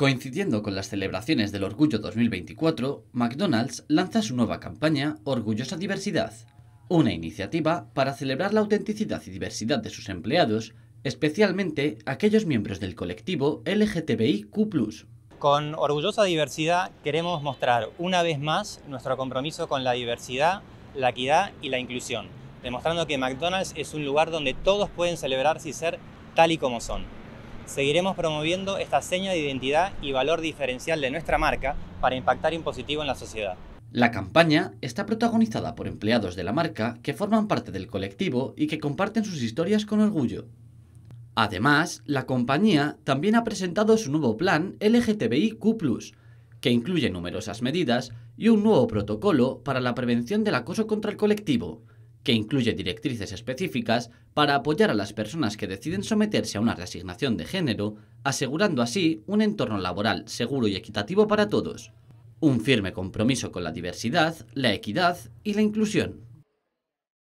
Coincidiendo con las celebraciones del Orgullo 2024, McDonald's lanza su nueva campaña Orgullosa Diversidad, una iniciativa para celebrar la autenticidad y diversidad de sus empleados, especialmente aquellos miembros del colectivo LGTBIQ. Con Orgullosa Diversidad queremos mostrar una vez más nuestro compromiso con la diversidad, la equidad y la inclusión, demostrando que McDonald's es un lugar donde todos pueden celebrarse y ser tal y como son seguiremos promoviendo esta seña de identidad y valor diferencial de nuestra marca para impactar impositivo en la sociedad. La campaña está protagonizada por empleados de la marca que forman parte del colectivo y que comparten sus historias con orgullo. Además, la compañía también ha presentado su nuevo plan LGTBIQ, que incluye numerosas medidas y un nuevo protocolo para la prevención del acoso contra el colectivo, que incluye directrices específicas para apoyar a las personas que deciden someterse a una reasignación de género, asegurando así un entorno laboral seguro y equitativo para todos, un firme compromiso con la diversidad, la equidad y la inclusión.